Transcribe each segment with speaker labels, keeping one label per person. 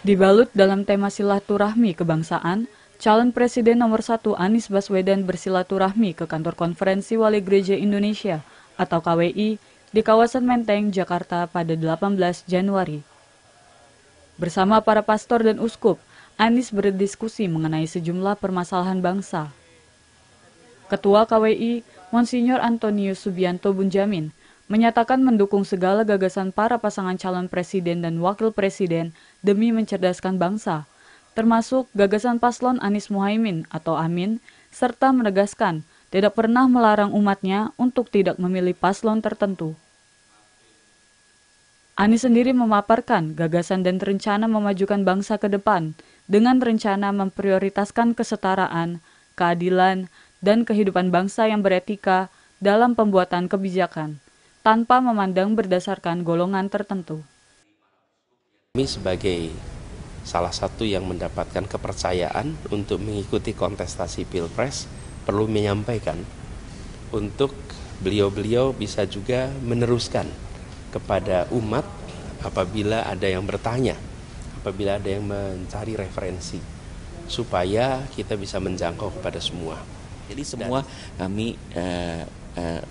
Speaker 1: Dibalut dalam tema silaturahmi kebangsaan, calon presiden nomor satu Anies Baswedan bersilaturahmi ke kantor konferensi Wali Gereja Indonesia atau KWI di kawasan Menteng, Jakarta pada 18 Januari. Bersama para pastor dan uskup, Anies berdiskusi mengenai sejumlah permasalahan bangsa. Ketua KWI, Monsinyur Antonius Subianto Bunjamin, menyatakan mendukung segala gagasan para pasangan calon presiden dan wakil presiden demi mencerdaskan bangsa, termasuk gagasan paslon Anies Muhaimin atau Amin, serta menegaskan tidak pernah melarang umatnya untuk tidak memilih paslon tertentu. Anies sendiri memaparkan gagasan dan rencana memajukan bangsa ke depan dengan rencana memprioritaskan kesetaraan, keadilan, dan kehidupan bangsa yang beretika dalam pembuatan kebijakan tanpa memandang berdasarkan golongan tertentu.
Speaker 2: Kami sebagai salah satu yang mendapatkan kepercayaan untuk mengikuti kontestasi Pilpres perlu menyampaikan untuk beliau-beliau bisa juga meneruskan kepada umat apabila ada yang bertanya, apabila ada yang mencari referensi supaya kita bisa menjangkau kepada semua. Jadi semua kami eh,
Speaker 3: eh,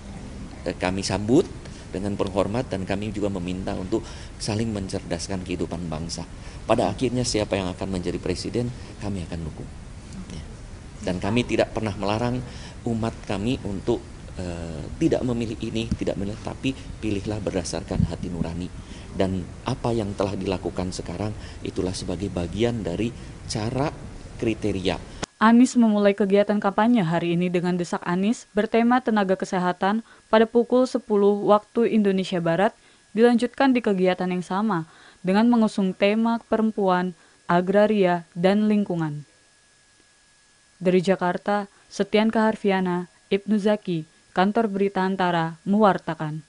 Speaker 3: eh kami sambut dengan penghormatan kami juga meminta untuk saling mencerdaskan kehidupan bangsa. Pada akhirnya siapa yang akan menjadi presiden kami akan dukung. Ya. Dan kami tidak pernah melarang umat kami untuk eh, tidak memilih ini, tidak memilih tapi pilihlah berdasarkan hati nurani. Dan apa yang telah dilakukan sekarang itulah sebagai bagian dari cara kriteria
Speaker 1: Anies memulai kegiatan kampanye hari ini dengan desak Anies bertema tenaga kesehatan pada pukul 10 waktu Indonesia Barat dilanjutkan di kegiatan yang sama dengan mengusung tema perempuan, agraria, dan lingkungan. Dari Jakarta, Setian Kaharfiana, Ibnu Zaki, Kantor Berita Antara, mewartakan.